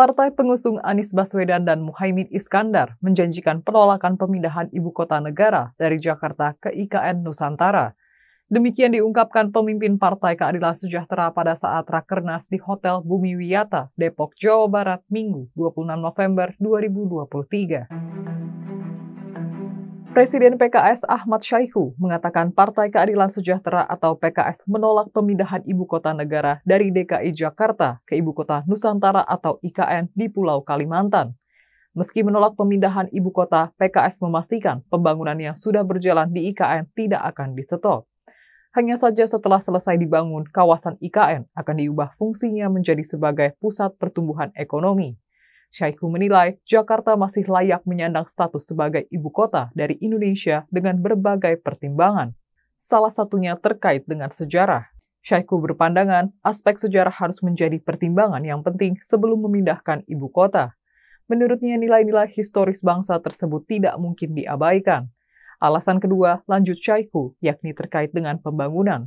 Partai pengusung Anies Baswedan dan Muhaimin Iskandar menjanjikan penolakan pemindahan ibu kota negara dari Jakarta ke IKN Nusantara. Demikian diungkapkan pemimpin Partai Keadilan Sejahtera pada saat Rakernas di Hotel Bumi Wiyata, Depok, Jawa Barat, Minggu 26 November 2023. Presiden PKS Ahmad Syaihu mengatakan Partai Keadilan Sejahtera atau PKS menolak pemindahan ibu kota negara dari DKI Jakarta ke ibu kota Nusantara atau IKN di Pulau Kalimantan. Meski menolak pemindahan ibu kota, PKS memastikan pembangunan yang sudah berjalan di IKN tidak akan disetop. Hanya saja setelah selesai dibangun, kawasan IKN akan diubah fungsinya menjadi sebagai pusat pertumbuhan ekonomi. Syaiku menilai Jakarta masih layak menyandang status sebagai ibu kota dari Indonesia dengan berbagai pertimbangan. Salah satunya terkait dengan sejarah. Syaiku berpandangan aspek sejarah harus menjadi pertimbangan yang penting sebelum memindahkan ibu kota. Menurutnya nilai-nilai historis bangsa tersebut tidak mungkin diabaikan. Alasan kedua lanjut Syaiku, yakni terkait dengan pembangunan.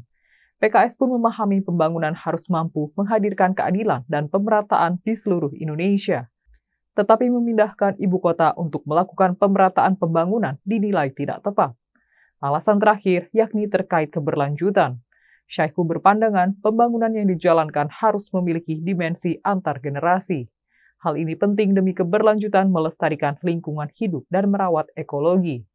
PKS pun memahami pembangunan harus mampu menghadirkan keadilan dan pemerataan di seluruh Indonesia tetapi memindahkan ibu kota untuk melakukan pemerataan pembangunan dinilai tidak tepat. Alasan terakhir yakni terkait keberlanjutan. Syaihu berpandangan pembangunan yang dijalankan harus memiliki dimensi antar generasi. Hal ini penting demi keberlanjutan melestarikan lingkungan hidup dan merawat ekologi.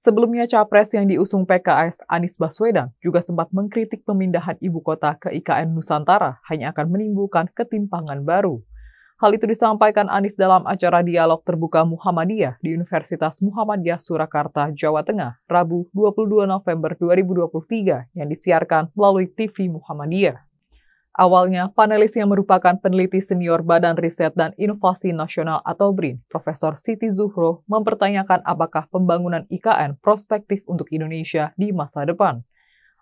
Sebelumnya, capres yang diusung PKS Anies Baswedan juga sempat mengkritik pemindahan ibu kota ke IKN Nusantara hanya akan menimbulkan ketimpangan baru. Hal itu disampaikan Anies dalam acara dialog terbuka Muhammadiyah di Universitas Muhammadiyah Surakarta, Jawa Tengah, Rabu 22 November 2023 yang disiarkan melalui TV Muhammadiyah. Awalnya, panelis yang merupakan peneliti senior Badan Riset dan Inovasi Nasional atau BRIN, Profesor Siti Zuhro, mempertanyakan apakah pembangunan IKN prospektif untuk Indonesia di masa depan.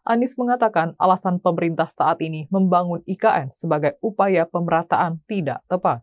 Anies mengatakan alasan pemerintah saat ini membangun IKN sebagai upaya pemerataan tidak tepat.